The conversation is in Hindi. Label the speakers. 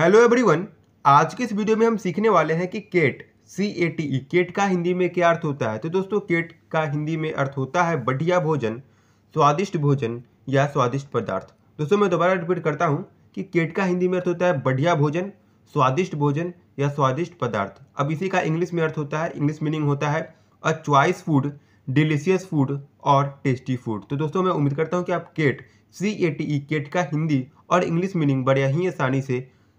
Speaker 1: हेलो एवरीवन आज के इस वीडियो में हम सीखने वाले हैं कि cate C A T E cate का हिंदी में क्या अर्थ होता है तो दोस्तों केट का हिंदी में अर्थ होता है बढ़िया भोजन स्वादिष्ट भोजन या स्वादिष्ट पदार्थ दोस्तों मैं दोबारा रिपीट करता हूँ कि केट का हिंदी में अर्थ होता है बढ़िया भोजन स्वादिष्ट भोजन या स्वादिष्ट पदार्थ अब इसी का इंग्लिश में अर्थ होता है इंग्लिश मीनिंग होता है a choice food delicious food और टेस्टी फूड तो दोस्तों मैं उम्मीद करता हूँ कि आप cate C A T E cate का हिंदी और इंग्लिश मीनिंग बढ़िया ही आसानी से